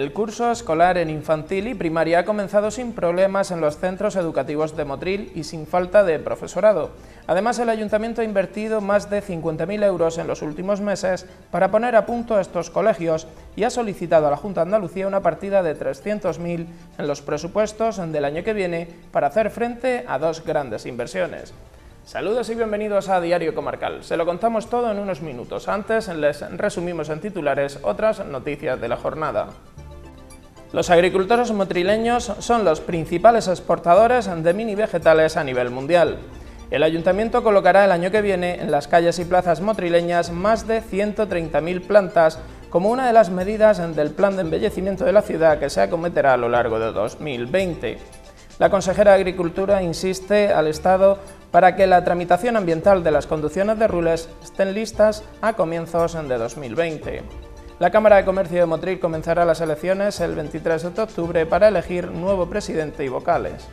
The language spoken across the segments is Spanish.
El curso escolar en infantil y primaria ha comenzado sin problemas en los centros educativos de Motril y sin falta de profesorado. Además, el ayuntamiento ha invertido más de 50.000 euros en los últimos meses para poner a punto estos colegios y ha solicitado a la Junta de Andalucía una partida de 300.000 en los presupuestos del año que viene para hacer frente a dos grandes inversiones. Saludos y bienvenidos a Diario Comarcal. Se lo contamos todo en unos minutos. Antes les resumimos en titulares otras noticias de la jornada. Los agricultores motrileños son los principales exportadores de mini vegetales a nivel mundial. El ayuntamiento colocará el año que viene en las calles y plazas motrileñas más de 130.000 plantas como una de las medidas del plan de embellecimiento de la ciudad que se acometerá a lo largo de 2020. La consejera de Agricultura insiste al Estado para que la tramitación ambiental de las conducciones de rules estén listas a comienzos de 2020. La Cámara de Comercio de Motril comenzará las elecciones el 23 de octubre para elegir nuevo presidente y vocales.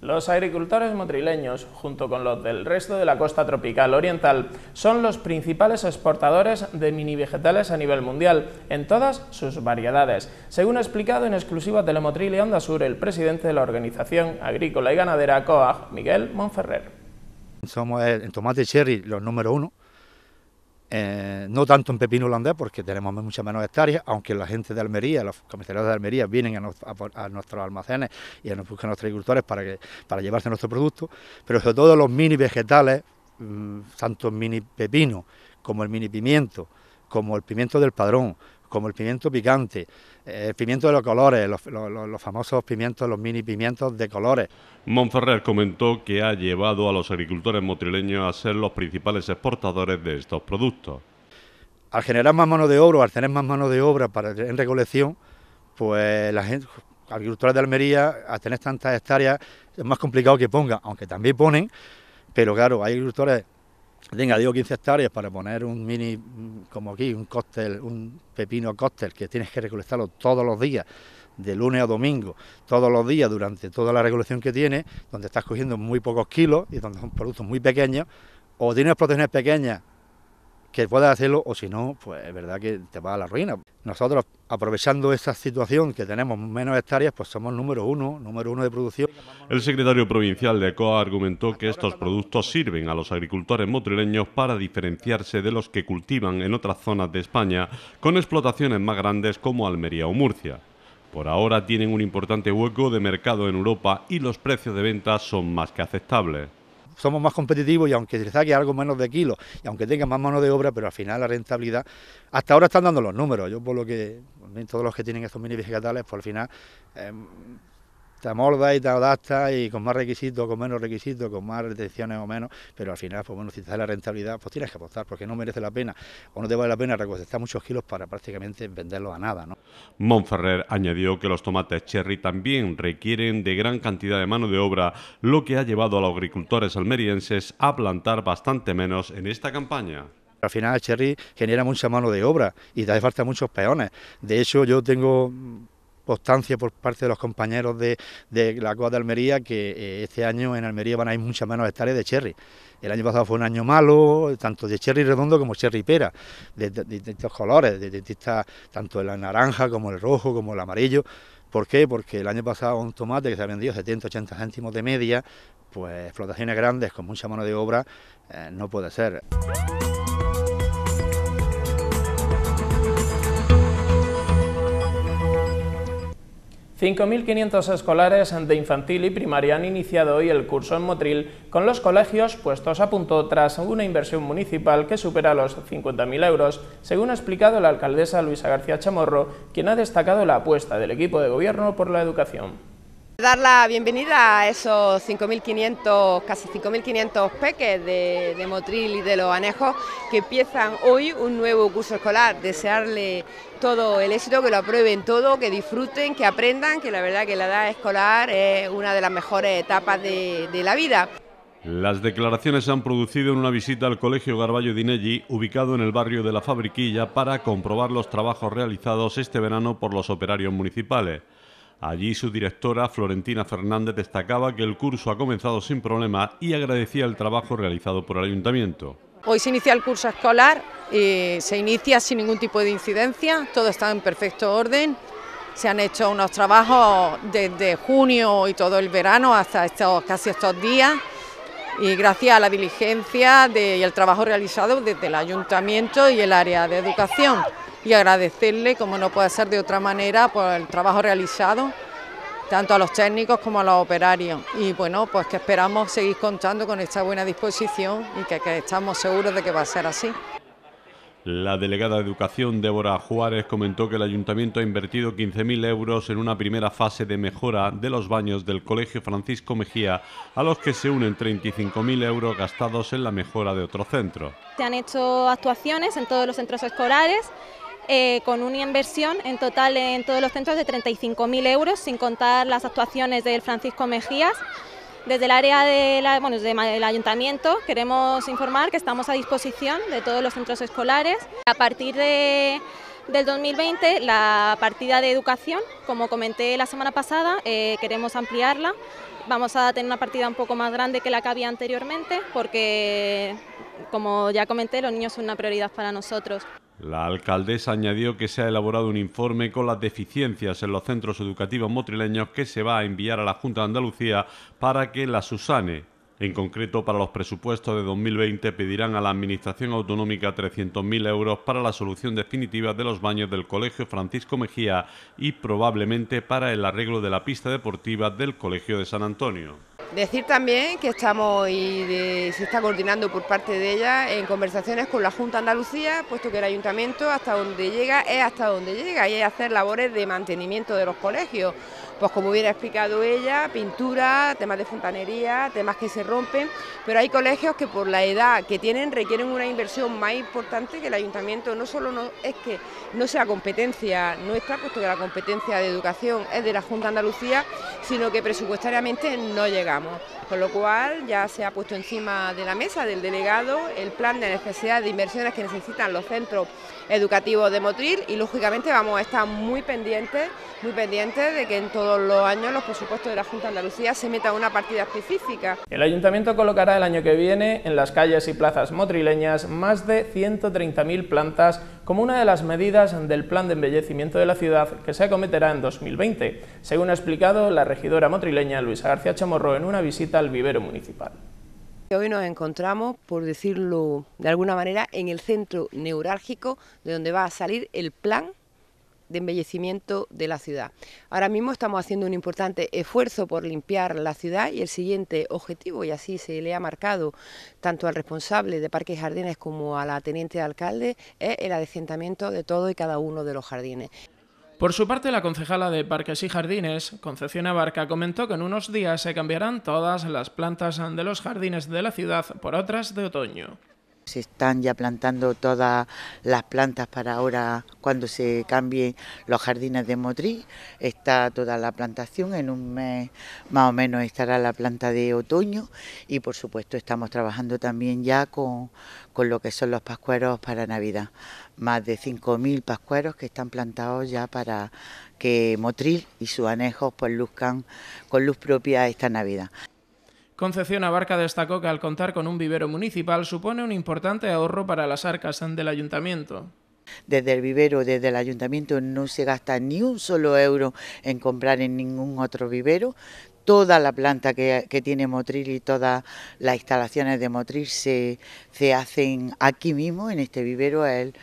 Los agricultores motrileños, junto con los del resto de la costa tropical oriental, son los principales exportadores de mini vegetales a nivel mundial, en todas sus variedades, según ha explicado en exclusiva Telemotril y Onda Sur el presidente de la organización agrícola y ganadera COAG, Miguel Monferrer. Somos eh, en tomate cherry los número uno, eh, no tanto en pepino holandés porque tenemos muchas menos hectáreas, aunque la gente de Almería, los comerciantes de Almería vienen a, nuestros almacenes y a, nos, a nuestros agricultores para, para llevarse nuestro producto, pero sobre todo los mini vegetales, mm, tanto el mini pepino como el mini pimiento, como el pimiento del padrón, como el pimiento picante, eh, el pimiento de los colores, los, famosos pimientos, los mini pimientos de colores. Monferrer comentó que ha llevado a los agricultores motrileños a ser los principales exportadores de estos productos. Al generar más mano de obra, al tener más mano de obra para, en recolección, pues la gente, agricultores de Almería, al tener tantas hectáreas, es más complicado que pongan, aunque también ponen, pero claro, hay agricultores ...venga, digo 15 hectáreas para poner un mini, como aquí, un cóctel, un pepino cóctel que tienes que recolectarlo todos los días, de lunes a domingo, todos los días durante toda la recolección que tiene, donde estás cogiendo muy pocos kilos y donde son productos muy pequeños, o tienes protecciones pequeñas que puedas hacerlo, o si no, pues es verdad que te va a la ruina. Nosotros, aprovechando esta situación que tenemos menos hectáreas, pues somos número uno, número uno de producción. El secretario provincial de ECOA argumentó que estos productos sirven a los agricultores motrileños para diferenciarse de los que cultivan en otras zonas de España con explotaciones más grandes como Almería o Murcia. Por ahora tienen un importante hueco de mercado en Europa y los precios de venta son más que aceptables somos más competitivos y aunque se saque algo menos de kilo y aunque tenga más mano de obra, pero al final la rentabilidad, hasta ahora están dando los números, yo por lo que, todos los que tienen estos mini vegetales, pues al final... Eh, te amoldas y te adaptas y con más requisitos, con menos requisitos, con más retenciones o menos, pero al final, pues bueno, si te da la rentabilidad, pues tienes que apostar porque no merece la pena o no te vale la pena recolectar muchos kilos para prácticamente venderlos a nada, ¿no? Monferrer añadió que los tomates cherry también requieren de gran cantidad de mano de obra, lo que ha llevado a los agricultores almerienses a plantar bastante menos en esta campaña al final el cherry genera mucha mano de obra y te hace falta muchos peones. De hecho, yo tengo constancia por parte de los compañeros de, la COA de Almería que eh, este año en Almería van a ir muchas menos hectáreas de cherry. El año pasado fue un año malo, tanto de cherry redondo como cherry pera, de distintos colores, de distintas, tanto el naranja como el rojo, como el amarillo. ¿Por qué? Porque el año pasado un tomate que se ha vendido 70, 80 céntimos de media, pues explotaciones grandes con mucha mano de obra eh, no puede ser. 5.500 escolares de infantil y primaria han iniciado hoy el curso en Motril, con los colegios puestos a punto tras una inversión municipal que supera los 50.000 euros, según ha explicado la alcaldesa Luisa García Chamorro, quien ha destacado la apuesta del equipo de gobierno por la educación. Dar la bienvenida a esos 5.500, casi 5.500 peques de, Motril y de Los Anejos que empiezan hoy un nuevo curso escolar. Desearle todo el éxito, que lo aprueben todo, que disfruten, que aprendan, que la verdad que la edad escolar es una de las mejores etapas de, la vida. Las declaraciones se han producido en una visita al Colegio Garballo Dinelli, ubicado en el barrio de La Fabriquilla, para comprobar los trabajos realizados este verano por los operarios municipales. Allí su directora, Florentina Fernández, destacaba que el curso ha comenzado sin problemas y agradecía el trabajo realizado por el ayuntamiento. Hoy se inicia el curso escolar, y se inicia sin ningún tipo de incidencia, todo está en perfecto orden. Se han hecho unos trabajos desde junio y todo el verano hasta estos, casi estos días y gracias a la diligencia y el trabajo realizado desde el ayuntamiento y el área de educación y agradecerle, como no puede ser de otra manera, por el trabajo realizado, tanto a los técnicos como a los operarios. Y bueno, pues que esperamos seguir contando con esta buena disposición y que, estamos seguros de que va a ser así. La delegada de Educación, Débora Juárez, comentó que el ayuntamiento ha invertido 15.000 euros en una primera fase de mejora de los baños del Colegio Francisco Mejía, a los que se unen 35.000 euros gastados en la mejora de otro centro. Se han hecho actuaciones en todos los centros escolares eh, con una inversión en total en todos los centros de 35.000 euros, sin contar las actuaciones del Francisco Mejías. Desde el área del bueno, ayuntamiento queremos informar que estamos a disposición de todos los centros escolares. A partir de, del 2020, la partida de educación, como comenté la semana pasada, eh, queremos ampliarla. Vamos a tener una partida un poco más grande que la que había anteriormente porque, como ya comenté, los niños son una prioridad para nosotros. La alcaldesa añadió que se ha elaborado un informe con las deficiencias en los centros educativos motrileños que se va a enviar a la Junta de Andalucía para que la susane. En concreto, para los presupuestos de 2020 pedirán a la Administración Autonómica 300.000 euros para la solución definitiva de los baños del Colegio Francisco Mejía y probablemente para el arreglo de la pista deportiva del Colegio de San Antonio. Decir también que estamos y se está coordinando por parte de ella en conversaciones con la Junta Andalucía, puesto que el ayuntamiento hasta donde llega es hasta donde llega y es hacer labores de mantenimiento de los colegios. Pues como hubiera explicado ella, pintura, temas de fontanería, temas que se rompen, pero hay colegios que por la edad que tienen requieren una inversión más importante que el ayuntamiento no solo no, es que no sea competencia nuestra, puesto que la competencia de educación es de la Junta Andalucía, sino que presupuestariamente no llega. Con lo cual ya se ha puesto encima de la mesa del delegado el plan de necesidad de inversiones que necesitan los centros educativo de Motril y lógicamente vamos a estar muy pendientes, muy pendientes de que en todos los años los presupuestos de la Junta de Andalucía se a una partida específica. El Ayuntamiento colocará el año que viene en las calles y plazas motrileñas más de 130.000 plantas como una de las medidas del plan de embellecimiento de la ciudad que se acometerá en 2020, según ha explicado la regidora motrileña Luisa García Chamorro en una visita al vivero municipal hoy nos encontramos, por decirlo de alguna manera, en el centro neurálgico de donde va a salir el plan de embellecimiento de la ciudad. Ahora mismo estamos haciendo un importante esfuerzo por limpiar la ciudad y el siguiente objetivo, y así se le ha marcado tanto al responsable de Parques y Jardines como a la teniente de alcalde, es el adecentamiento de todo y cada uno de los jardines. Por su parte, la concejala de Parques y Jardines, Concepción Abarca, comentó que en unos días se cambiarán todas las plantas de los jardines de la ciudad por otras de otoño. Se están ya plantando todas las plantas para ahora cuando se cambien los jardines de Motriz. Está toda la plantación, en un mes más o menos estará la planta de otoño y por supuesto estamos trabajando también ya con, con lo que son los pascueros para Navidad más de 5.000 pascueros que están plantados ya para que Motril y sus anejos pues luzcan con luz propia esta Navidad. Concepción Abarca destacó que al contar con un vivero municipal supone un importante ahorro para las arcas del ayuntamiento. Desde el vivero, desde el ayuntamiento, no se gasta ni un solo euro en comprar en ningún otro vivero. Toda la planta que, tiene Motril y todas las instalaciones de Motril se, se hacen aquí mismo, en este vivero. él...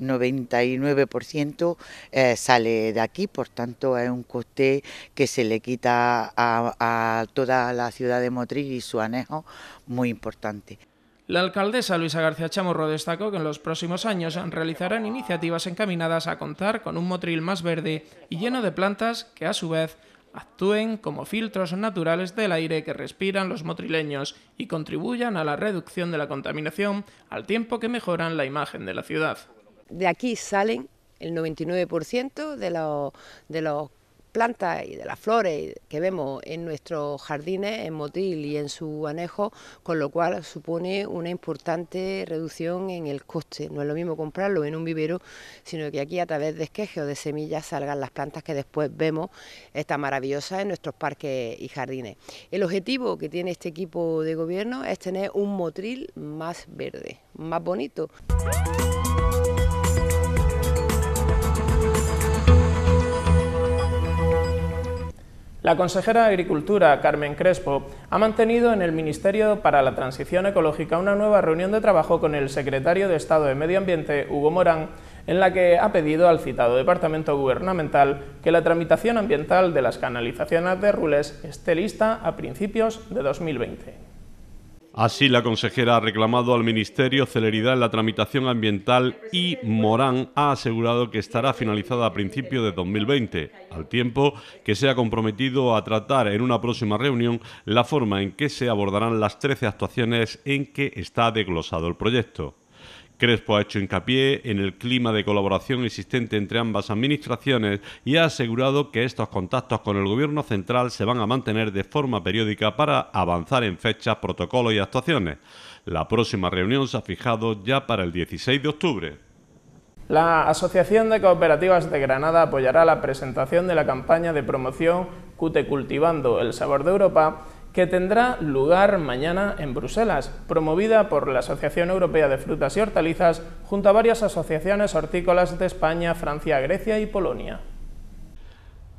99% eh, sale de aquí, por tanto es un coste que se le quita a, a toda la ciudad de Motril y su anejo muy importante. La alcaldesa Luisa García Chamorro destacó que en los próximos años realizarán iniciativas encaminadas a contar con un motril más verde y lleno de plantas que a su vez actúen como filtros naturales del aire que respiran los motrileños y contribuyan a la reducción de la contaminación al tiempo que mejoran la imagen de la ciudad de aquí salen el 99% de los, de plantas y de las flores que vemos en nuestros jardines, en motril y en su anejo, con lo cual supone una importante reducción en el coste. No es lo mismo comprarlo en un vivero, sino que aquí a través de esquejes o de semillas salgan las plantas que después vemos estas maravillosas en nuestros parques y jardines. El objetivo que tiene este equipo de gobierno es tener un Motril más verde, más bonito. La consejera de Agricultura, Carmen Crespo, ha mantenido en el Ministerio para la Transición Ecológica una nueva reunión de trabajo con el secretario de Estado de Medio Ambiente, Hugo Morán, en la que ha pedido al citado departamento gubernamental que la tramitación ambiental de las canalizaciones de Rules esté lista a principios de 2020. Así, la consejera ha reclamado al Ministerio celeridad en la tramitación ambiental y Morán ha asegurado que estará finalizada a principios de 2020, al tiempo que se ha comprometido a tratar en una próxima reunión la forma en que se abordarán las 13 actuaciones en que está desglosado el proyecto. Crespo ha hecho hincapié en el clima de colaboración existente entre ambas administraciones y ha asegurado que estos contactos con el Gobierno central se van a mantener de forma periódica para avanzar en fechas, protocolos y actuaciones. La próxima reunión se ha fijado ya para el 16 de octubre. La Asociación de Cooperativas de Granada apoyará la presentación de la campaña de promoción CUTE Cultivando el Sabor de Europa que tendrá lugar mañana en Bruselas, promovida por la Asociación Europea de Frutas y Hortalizas junto a varias asociaciones hortícolas de España, Francia, Grecia y Polonia.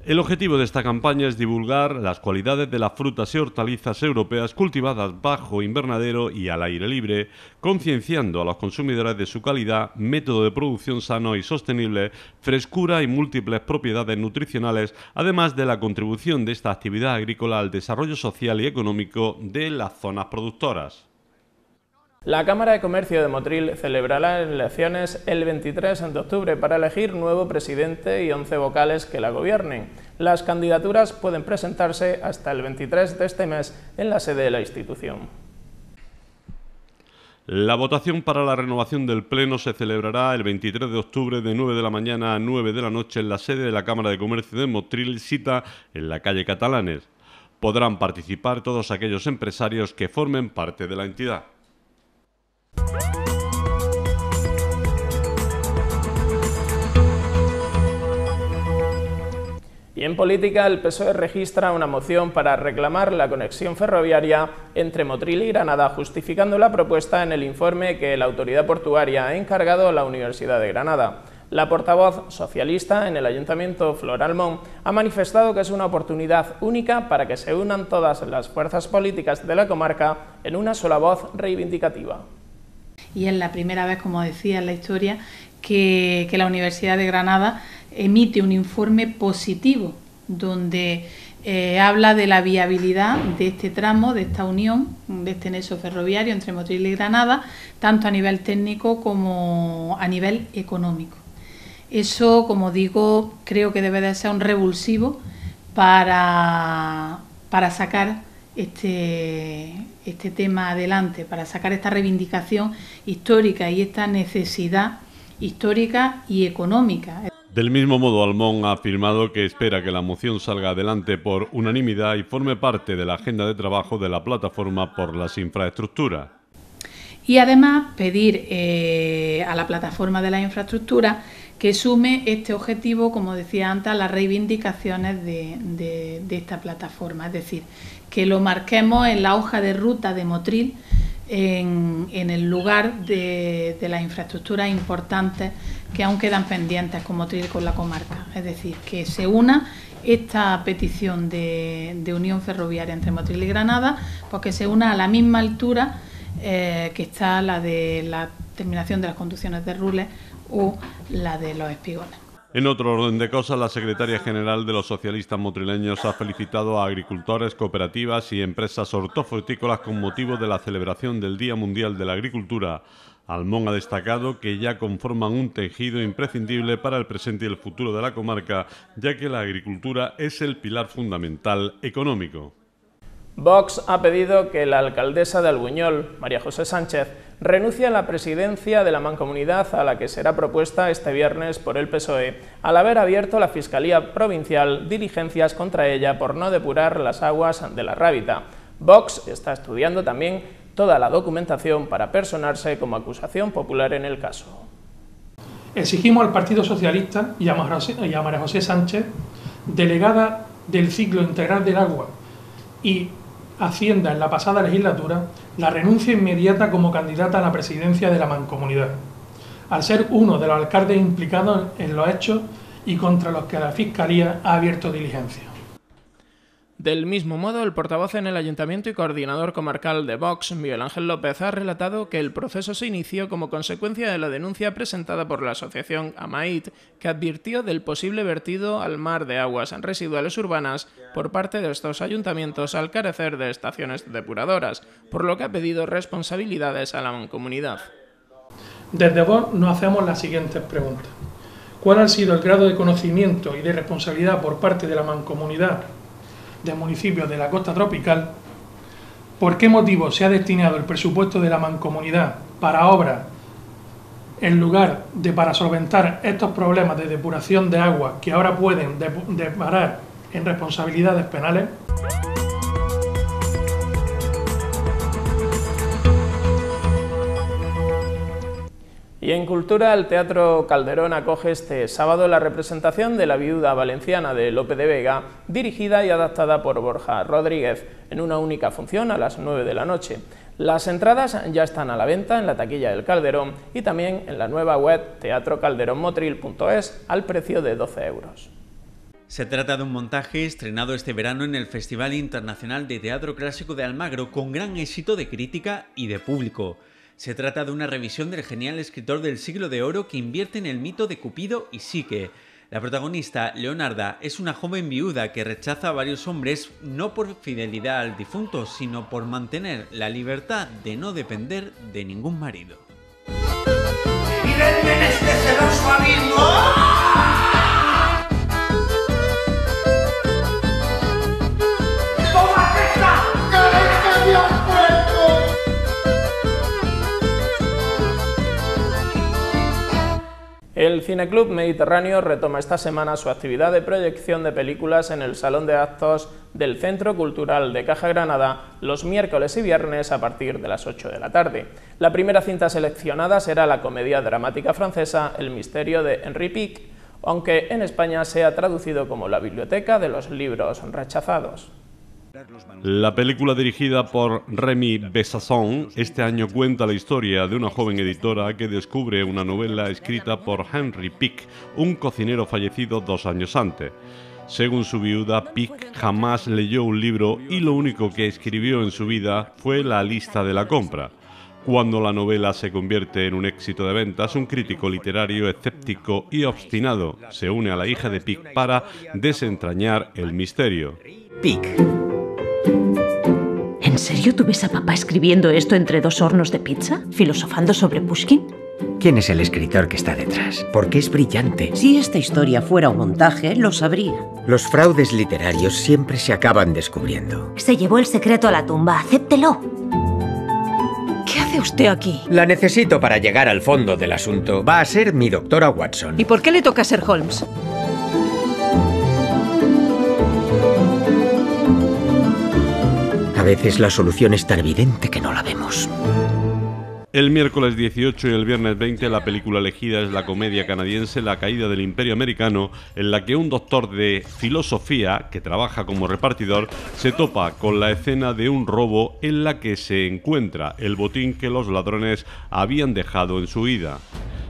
El objetivo de esta campaña es divulgar las cualidades de las frutas y hortalizas europeas cultivadas bajo invernadero y al aire libre, concienciando a los consumidores de su calidad, método de producción sano y sostenible, frescura y múltiples propiedades nutricionales, además de la contribución de esta actividad agrícola al desarrollo social y económico de las zonas productoras. La Cámara de Comercio de Motril celebrará elecciones el 23 de octubre para elegir nuevo presidente y 11 vocales que la gobiernen. Las candidaturas pueden presentarse hasta el 23 de este mes en la sede de la institución. La votación para la renovación del Pleno se celebrará el 23 de octubre de 9 de la mañana a 9 de la noche en la sede de la Cámara de Comercio de Motril, Sita, en la calle Catalanes. Podrán participar todos aquellos empresarios que formen parte de la entidad. Y en política, el PSOE registra una moción para reclamar la conexión ferroviaria entre Motril y Granada, justificando la propuesta en el informe que la autoridad portuaria ha encargado a la Universidad de Granada. La portavoz socialista en el Ayuntamiento, Flor Almón, ha manifestado que es una oportunidad única para que se unan todas las fuerzas políticas de la comarca en una sola voz reivindicativa y es la primera vez, como decía en la historia, que, la Universidad de Granada emite un informe positivo donde eh, habla de la viabilidad de este tramo, de esta unión, de este nexo ferroviario entre Motril y Granada, tanto a nivel técnico como a nivel económico. Eso, como digo, creo que debe de ser un revulsivo para, para sacar este, este tema adelante, para sacar esta reivindicación histórica y esta necesidad histórica y económica. Del mismo modo, Almón ha afirmado que espera que la moción salga adelante por unanimidad y forme parte de la agenda de trabajo de la plataforma por las infraestructuras. Y además pedir eh, a la plataforma de las infraestructuras que sume este objetivo, como decía antes, a las reivindicaciones de, esta plataforma. Es decir, que lo marquemos en la hoja de ruta de Motril, en, el lugar de, las infraestructuras importantes que aún quedan pendientes con Motril con la comarca. Es decir, que se una esta petición de, unión ferroviaria entre Motril y Granada, porque pues se una a la misma altura eh, que está la de la terminación de las conducciones de Rules la de los espigones. En otro orden de cosas, la secretaria general de los socialistas motrileños ha felicitado a agricultores, cooperativas y empresas hortofrutícolas con motivo de la celebración del Día Mundial de la Agricultura. Almón ha destacado que ya conforman un tejido imprescindible para el presente y el futuro de la comarca, ya que la agricultura es el pilar fundamental económico. Vox ha pedido que la alcaldesa de Albuñol, María José Sánchez, renuncie a la presidencia de la mancomunidad a la que será propuesta este viernes por el PSOE, al haber abierto la Fiscalía Provincial diligencias contra ella por no depurar las aguas de la Rábita. Vox está estudiando también toda la documentación para personarse como acusación popular en el caso. Exigimos al Partido Socialista y a María José Sánchez, delegada del ciclo integral del agua y Hacienda en la pasada legislatura la renuncia inmediata como candidata a la presidencia de la mancomunidad, al ser uno de los alcaldes implicados en los hechos y contra los que la Fiscalía ha abierto diligencia. Del mismo modo, el portavoz en el Ayuntamiento y coordinador comarcal de Vox, Miguel Ángel López, ha relatado que el proceso se inició como consecuencia de la denuncia presentada por la asociación AMAIT, que advirtió del posible vertido al mar de aguas residuales urbanas por parte de estos ayuntamientos al carecer de estaciones depuradoras, por lo que ha pedido responsabilidades a la mancomunidad. Desde Vox nos hacemos las siguientes preguntas. ¿Cuál ha sido el grado de conocimiento y de responsabilidad por parte de la mancomunidad de municipios de la costa tropical, ¿por qué motivo se ha destinado el presupuesto de la mancomunidad para obras en lugar de para solventar estos problemas de depuración de agua que ahora pueden deparar en responsabilidades penales? Y en Cultura, el Teatro Calderón acoge este sábado la representación de La viuda valenciana de Lope de Vega, dirigida y adaptada por Borja Rodríguez, en una única función a las 9 de la noche. Las entradas ya están a la venta en la taquilla del Calderón y también en la nueva web teatrocalderonmotril.es al precio de 12 euros. Se trata de un montaje estrenado este verano en el Festival Internacional de Teatro Clásico de Almagro con gran éxito de crítica y de público. Se trata de una revisión del genial escritor del siglo de oro que invierte en el mito de Cupido y Psique. La protagonista, Leonarda, es una joven viuda que rechaza a varios hombres no por fidelidad al difunto, sino por mantener la libertad de no depender de ningún marido. El Cineclub Mediterráneo retoma esta semana su actividad de proyección de películas en el Salón de Actos del Centro Cultural de Caja Granada los miércoles y viernes a partir de las 8 de la tarde. La primera cinta seleccionada será la comedia dramática francesa El misterio de Henri Pic, aunque en España se ha traducido como La biblioteca de los libros rechazados. La película dirigida por Remy Besasson este año cuenta la historia de una joven editora que descubre una novela escrita por Henry Pick, un cocinero fallecido dos años antes. Según su viuda, Pick jamás leyó un libro y lo único que escribió en su vida fue la lista de la compra. Cuando la novela se convierte en un éxito de ventas, un crítico literario escéptico y obstinado se une a la hija de Pick para desentrañar el misterio. Pick ¿En serio tú a papá escribiendo esto entre dos hornos de pizza? ¿Filosofando sobre Pushkin? ¿Quién es el escritor que está detrás? Porque es brillante. Si esta historia fuera un montaje, lo sabría. Los fraudes literarios siempre se acaban descubriendo. Se llevó el secreto a la tumba, acéptelo. ¿Qué hace usted aquí? La necesito para llegar al fondo del asunto. Va a ser mi doctora Watson. ¿Y por qué le toca ser Holmes? A veces la solución es tan evidente que no la vemos. El miércoles 18 y el viernes 20 la película elegida es la comedia canadiense La caída del imperio americano, en la que un doctor de filosofía que trabaja como repartidor se topa con la escena de un robo en la que se encuentra el botín que los ladrones habían dejado en su huida.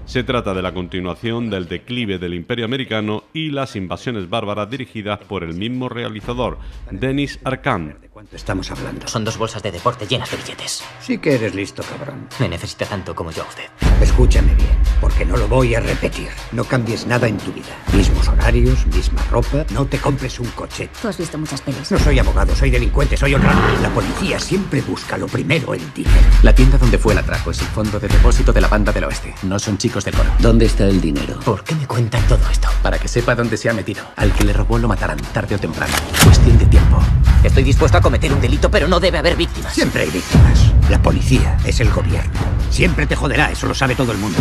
Se trata de la continuación del declive del imperio americano y las invasiones bárbaras dirigidas por el mismo realizador, ...Denis Arcand cuánto estamos hablando? Son dos bolsas de deporte llenas de billetes. Sí que eres listo, cabrón. Me necesita tanto como yo a usted. Escúchame bien, porque no lo voy a repetir. No cambies nada en tu vida. Mismos horarios, misma ropa, no te compres un coche. Tú has visto muchas pelis. No soy abogado, soy delincuente, soy honrado. La policía siempre busca lo primero el dinero. La tienda donde fue el atraco es el fondo de depósito de la banda del oeste. No son chicos de coro. ¿Dónde está el dinero? ¿Por qué me cuentan todo esto? Para que sepa dónde se ha metido. Al que le robó lo matarán tarde o temprano. Cuestión de tiempo. Estoy dispuesto a cometer un delito, pero no debe haber víctimas. Siempre hay víctimas. La policía es el gobierno. Siempre te joderá, eso lo sabe todo el mundo.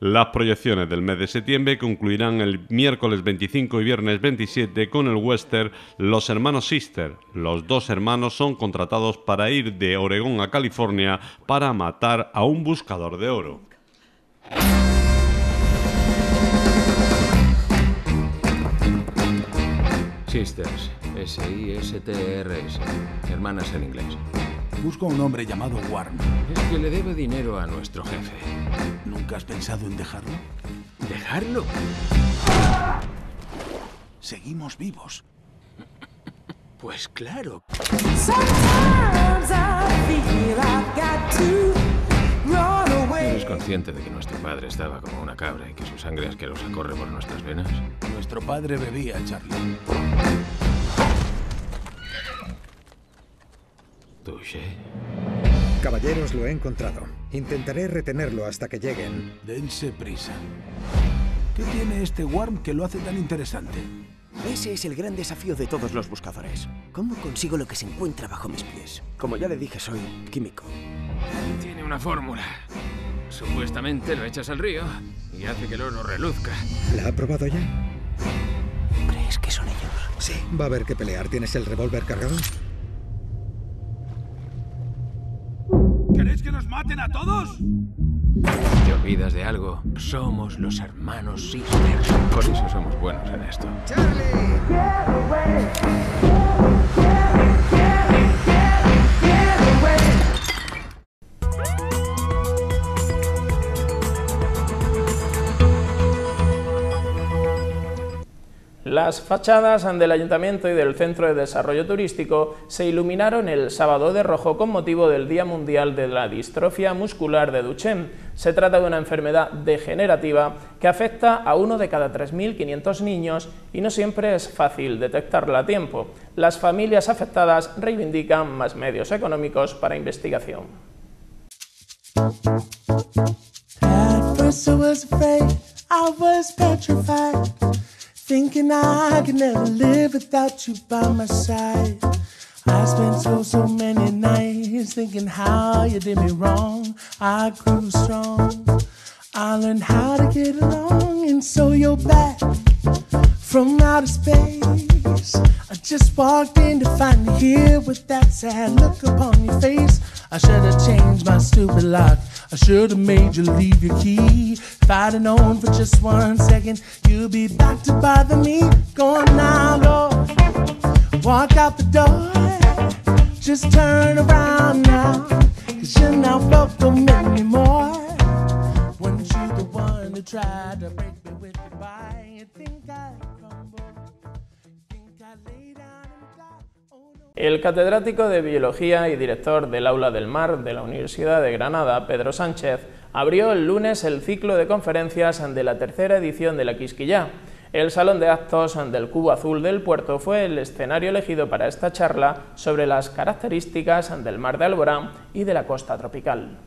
Las proyecciones del mes de septiembre concluirán el miércoles 25 y viernes 27 con el western Los Hermanos Sister. Los dos hermanos son contratados para ir de Oregón a California para matar a un buscador de oro. Sisters S-I-S-T-R-S. Hermanas en inglés. Busco a un hombre llamado Warren Es que le debe dinero a nuestro jefe. ¿Nunca has pensado en dejarlo? ¿Dejarlo? Seguimos vivos. Pues claro. ¿Eres consciente de que nuestro padre estaba como una cabra y que su sangre es que asquerosa corre por nuestras venas? Nuestro padre bebía, Charlie. Touché. Caballeros, lo he encontrado. Intentaré retenerlo hasta que lleguen. Dense prisa. ¿Qué tiene este Worm que lo hace tan interesante? Ese es el gran desafío de todos los buscadores. ¿Cómo consigo lo que se encuentra bajo mis pies? Como ya le dije, soy químico. Tiene una fórmula. Supuestamente lo echas al río y hace que el oro reluzca. ¿La ha probado ya? ¿Crees que son ellos? Sí. Va a haber que pelear. ¿Tienes el revólver cargado? ¿Queréis que nos maten a todos? ¿Te olvidas de algo? Somos los hermanos Sisters. Por eso somos buenos en esto. ¡Charlie! Las fachadas del Ayuntamiento y del Centro de Desarrollo Turístico se iluminaron el sábado de rojo con motivo del Día Mundial de la Distrofia Muscular de Duchenne. Se trata de una enfermedad degenerativa que afecta a uno de cada 3.500 niños y no siempre es fácil detectarla a tiempo. Las familias afectadas reivindican más medios económicos para investigación. Thinking I could never live without you by my side. I spent so, so many nights thinking how you did me wrong. I grew strong. I learned how to get along, and so you're back from outer space. I just walked in to find you here with that sad look upon your face. I should have changed my stupid lock. I should have made you leave your key. If I'd have known for just one second, you'd be back to bother me. Go on now, Lord. Walk out the door. Just turn around now. Cause you're not welcome anymore. Weren't you the one who tried to break? El catedrático de Biología y director del Aula del Mar de la Universidad de Granada, Pedro Sánchez, abrió el lunes el ciclo de conferencias de la tercera edición de la Quisquillá. El Salón de Actos del Cubo Azul del Puerto fue el escenario elegido para esta charla sobre las características del mar de Alborán y de la costa tropical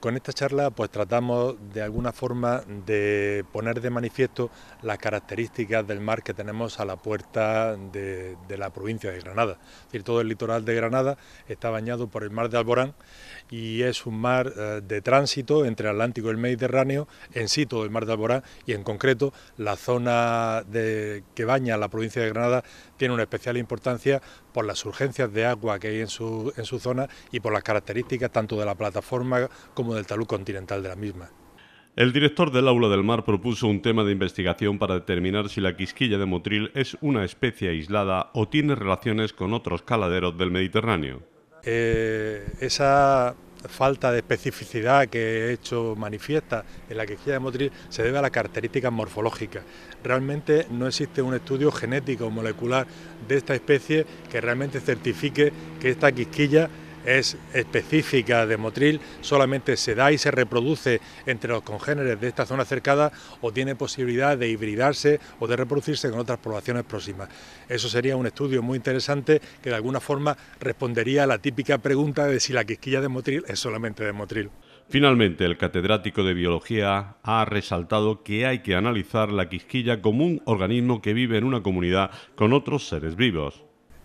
con esta charla pues tratamos de alguna forma de poner de manifiesto las características del mar que tenemos a la puerta de, la provincia de Granada. Es decir, todo el litoral de Granada está bañado por el mar de Alborán y es un mar eh, de tránsito entre el Atlántico y el Mediterráneo, en sí todo el mar de Alborán y en concreto la zona que baña la provincia de Granada tiene una especial importancia por las urgencias de agua que hay en su, en su zona y por las características tanto de la plataforma como del talud continental de la misma. El director del Aula del Mar propuso un tema de investigación para determinar si la quisquilla de Motril es una especie aislada o tiene relaciones con otros caladeros del Mediterráneo. Eh, esa falta de especificidad que he hecho manifiesta en la quisquilla de motriz se debe a las características morfológicas. Realmente no existe un estudio genético o molecular de esta especie que realmente certifique que esta quisquilla es específica de Motril, solamente se da y se reproduce entre los congéneres de esta zona cercada o tiene posibilidad de hibridarse o de reproducirse con otras poblaciones próximas. Eso sería un estudio muy interesante que de alguna forma respondería a la típica pregunta de si la quisquilla de Motril es solamente de Motril. Finalmente, el catedrático de biología ha resaltado que hay que analizar la quisquilla como un organismo que vive en una comunidad con otros seres vivos.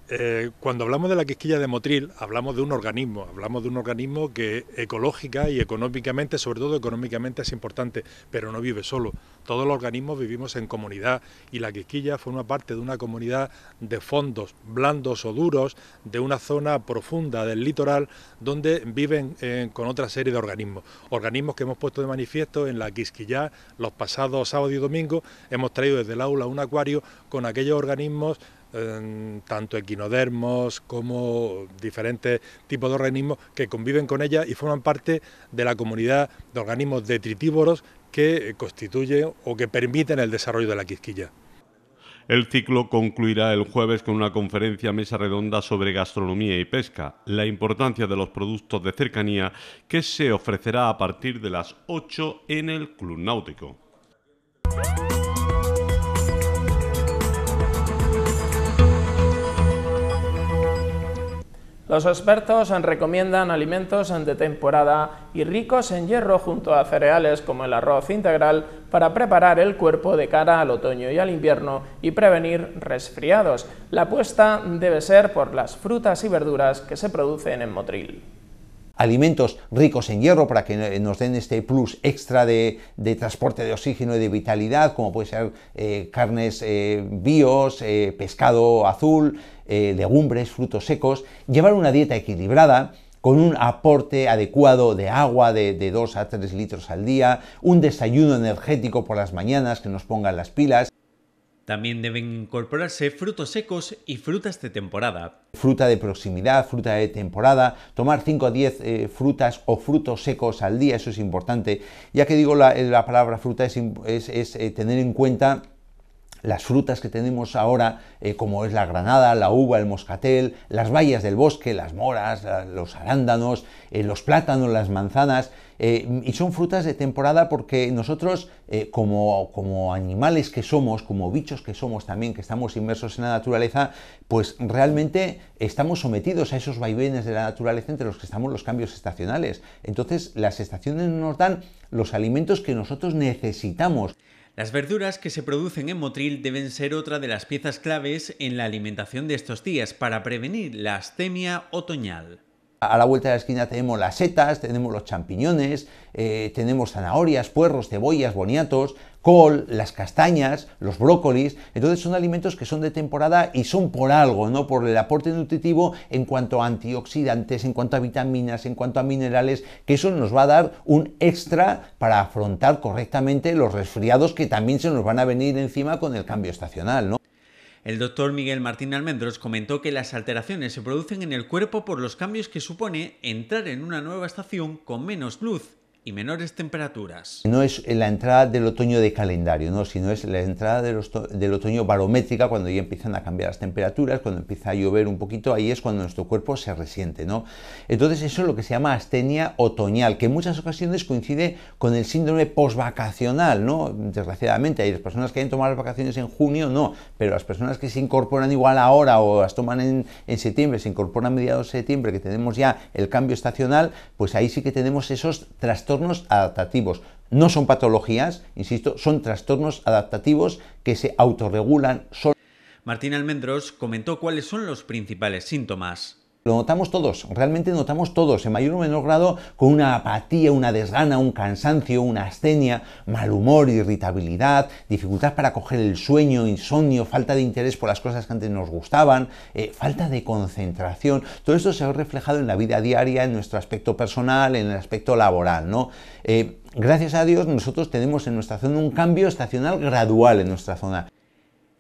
Eh, cuando hablamos de la quisquilla de Motril, hablamos de un organismo, hablamos de un organismo que ecológica y económicamente, sobre todo económicamente, es importante, pero no vive solo. Todos los organismos vivimos en comunidad y la quisquilla forma parte de una comunidad de fondos blandos o duros, de una zona profunda del litoral, donde viven eh, con otra serie de organismos. Organismos que hemos puesto de manifiesto en la quisquilla los pasados sábado y domingo hemos traído desde el aula un acuario con aquellos organismos tanto equinodermos como diferentes tipos de organismos que conviven con ella y forman parte de la comunidad de organismos detritívoros que constituyen o que permiten el desarrollo de la quisquilla. El ciclo concluirá el jueves con una conferencia mesa redonda sobre gastronomía y pesca, la importancia de los productos de cercanía que se ofrecerá a partir de las 8 en el Club Náutico. Los expertos recomiendan alimentos de temporada y ricos en hierro junto a cereales como el arroz integral para preparar el cuerpo de cara al otoño y al invierno y prevenir resfriados. La apuesta debe ser por las frutas y verduras que se producen en Motril alimentos ricos en hierro para que nos den este plus extra de, transporte de oxígeno y de vitalidad, como puede ser eh, carnes eh, bios, eh, pescado azul, eh, legumbres, frutos secos, llevar una dieta equilibrada, con un aporte adecuado de agua de, 2 a 3 litros al día, un desayuno energético por las mañanas que nos pongan las pilas. También deben incorporarse frutos secos y frutas de temporada. Fruta de proximidad, fruta de temporada, tomar 5 a 10 eh, frutas o frutos secos al día, eso es importante. Ya que digo la, palabra fruta, es, eh, tener en cuenta las frutas que tenemos ahora, eh, como es la granada, la uva, el moscatel, las bayas del bosque, las moras, los arándanos, eh, los plátanos, las manzanas, eh, y son frutas de temporada porque nosotros, como, como animales que somos, como bichos que somos también, que estamos inmersos en la naturaleza, pues realmente estamos sometidos a esos vaivenes de la naturaleza entre los que estamos los cambios estacionales. Entonces, las estaciones nos dan los alimentos que nosotros necesitamos. Las verduras que se producen en Motril deben ser otra de las piezas claves en la alimentación de estos días para prevenir la astemia otoñal a la vuelta de la esquina tenemos las setas, tenemos los champiñones, eh, tenemos zanahorias, puerros, cebollas, boniatos, col, las castañas, los brócolis. Entonces son alimentos que son de temporada y son por algo, ¿no? Por el aporte nutritivo en cuanto a antioxidantes, en cuanto a vitaminas, en cuanto a minerales, que eso nos va a dar un extra para afrontar correctamente los resfriados que también se nos van a venir encima con el cambio estacional, ¿no? El doctor Miguel Martín Almendros comentó que las alteraciones se producen en el cuerpo por los cambios que supone entrar en una nueva estación con menos luz y menores temperaturas. No es la entrada del otoño de calendario, no, sino es la entrada del, otoño barométrica cuando ya empiezan a cambiar las temperaturas, cuando empieza a llover un poquito, ahí es cuando nuestro cuerpo se resiente, ¿no? Entonces eso es lo que se llama astenia otoñal, que en muchas ocasiones coincide con el síndrome posvacacional, ¿no? Desgraciadamente hay personas que han tomado las vacaciones en junio, no, pero las personas que se incorporan igual ahora o las toman en, en septiembre, se incorporan a mediados de septiembre, que tenemos ya el cambio estacional, pues ahí sí que tenemos esos trastornos adaptativos. No son patologías, insisto, son trastornos adaptativos que se autorregulan Martín Almendros comentó cuáles son los principales síntomas. Lo notamos todos, realmente notamos todos, en mayor o menor grado, con una apatía, una desgana, un cansancio, una astenia, mal humor, irritabilidad, dificultad para coger el sueño, insomnio, falta de interés por las cosas que antes nos gustaban, eh, falta de concentración. Todo esto se ha reflejado en la vida diaria, en nuestro aspecto personal, en el aspecto laboral, ¿no? Eh, gracias a Dios, nosotros tenemos en nuestra zona un cambio estacional gradual en nuestra zona.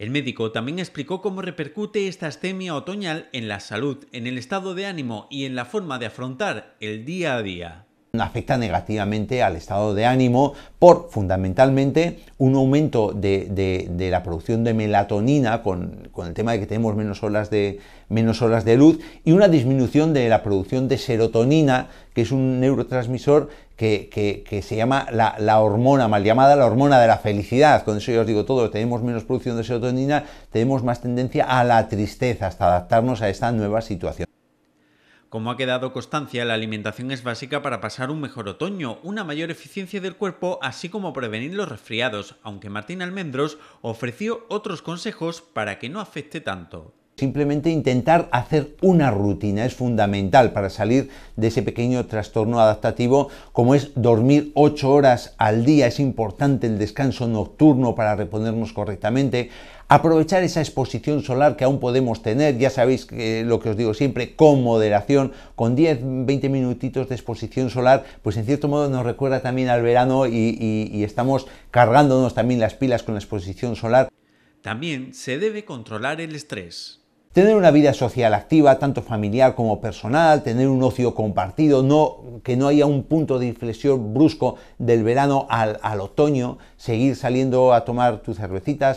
El médico también explicó cómo repercute esta astemia otoñal en la salud, en el estado de ánimo y en la forma de afrontar el día a día afecta negativamente al estado de ánimo por fundamentalmente un aumento de, la producción de melatonina con, el tema de que tenemos menos horas de, menos horas de luz y una disminución de la producción de serotonina, que es un neurotransmisor que, se llama la, la, hormona, mal llamada la hormona de la felicidad. Con eso ya os digo todo, tenemos menos producción de serotonina, tenemos más tendencia a la tristeza, hasta adaptarnos a esta nueva situación. Como ha quedado constancia, la alimentación es básica para pasar un mejor otoño, una mayor eficiencia del cuerpo, así como prevenir los resfriados, aunque Martín Almendros ofreció otros consejos para que no afecte tanto. Simplemente intentar hacer una rutina es fundamental para salir de ese pequeño trastorno adaptativo como es dormir 8 horas al día. Es importante el descanso nocturno para reponernos correctamente. Aprovechar esa exposición solar que aún podemos tener, ya sabéis lo que os digo siempre, con moderación, con 10-20 minutitos de exposición solar, pues en cierto modo nos recuerda también al verano y estamos cargándonos también las pilas con la exposición solar. También se debe controlar el estrés. Tener una vida social activa, tanto familiar como personal, tener un ocio compartido, que no haya un punto de inflexión brusco del verano al, otoño, seguir saliendo a tomar tu cervecita,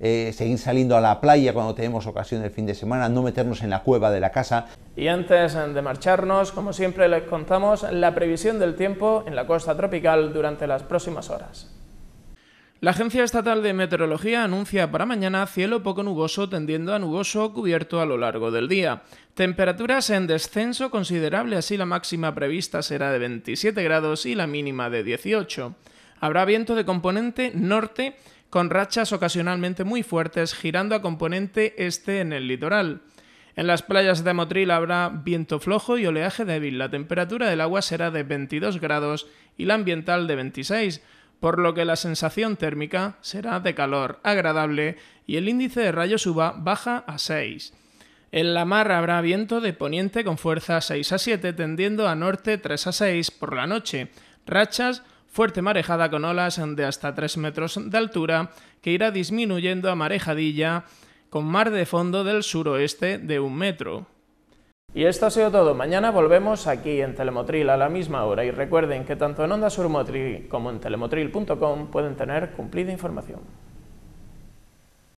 eh, seguir saliendo a la playa cuando tenemos ocasión el fin de semana, no meternos en la cueva de la casa. Y antes de marcharnos, como siempre les contamos la previsión del tiempo en la costa tropical durante las próximas horas. La Agencia Estatal de Meteorología anuncia para mañana cielo poco nuboso tendiendo a nuboso cubierto a lo largo del día. Temperaturas en descenso considerable, así la máxima prevista será de 27 grados y la mínima de 18. Habrá viento de componente norte con rachas ocasionalmente muy fuertes girando a componente este en el litoral. En las playas de Motril habrá viento flojo y oleaje débil. La temperatura del agua será de 22 grados y la ambiental de 26 por lo que la sensación térmica será de calor agradable y el índice de rayos UVA baja a 6. En la mar habrá viento de poniente con fuerza 6 a 7 tendiendo a norte 3 a 6 por la noche, rachas, fuerte marejada con olas de hasta 3 metros de altura que irá disminuyendo a marejadilla con mar de fondo del suroeste de 1 metro. Y esto ha sido todo. Mañana volvemos aquí en Telemotril a la misma hora y recuerden que tanto en Onda Surmotril como en telemotril.com pueden tener cumplida información.